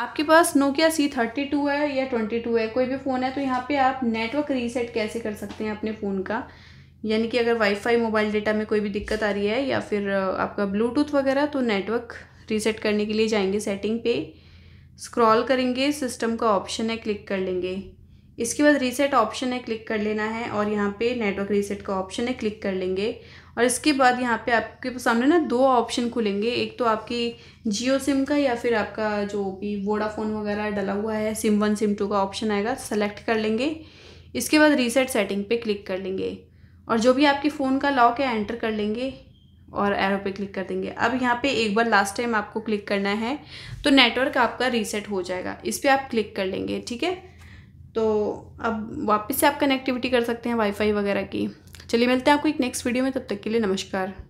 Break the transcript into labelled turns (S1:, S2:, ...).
S1: आपके पास Nokia C thirty two है या ट्वेंटी टू है कोई भी फ़ोन है तो यहाँ पे आप नेटवर्क रीसेट कैसे कर सकते हैं अपने फ़ोन का यानी कि अगर वाईफाई मोबाइल डेटा में कोई भी दिक्कत आ रही है या फिर आपका ब्लूटूथ वगैरह तो नेटवर्क रीसेट करने के लिए जाएंगे सेटिंग पे स्क्रॉल करेंगे सिस्टम का ऑप्शन है क्लिक कर लेंगे इसके बाद रीसेट ऑप्शन है क्लिक कर लेना है और यहाँ पे नेटवर्क रीसेट का ऑप्शन है क्लिक कर लेंगे और इसके बाद यहाँ पे आपके सामने ना दो ऑप्शन खुलेंगे एक तो आपकी जियो सिम का या फिर आपका जो भी वोडाफोन वगैरह डला हुआ है सिम वन सिम टू का ऑप्शन आएगा सेलेक्ट कर लेंगे इसके बाद रीसेट सेटिंग पे क्लिक कर लेंगे और जो भी आपके फ़ोन का लॉक है एंटर कर लेंगे और एरो पे क्लिक कर देंगे अब यहाँ पे एक बार लास्ट टाइम आपको क्लिक करना है तो नेटवर्क आपका रीसेट हो जाएगा इस पर आप क्लिक कर लेंगे ठीक है अब वापस से आप कनेक्टिविटी कर सकते हैं वाईफाई वगैरह की चलिए मिलते हैं आपको एक नेक्स्ट वीडियो में तब तक के लिए नमस्कार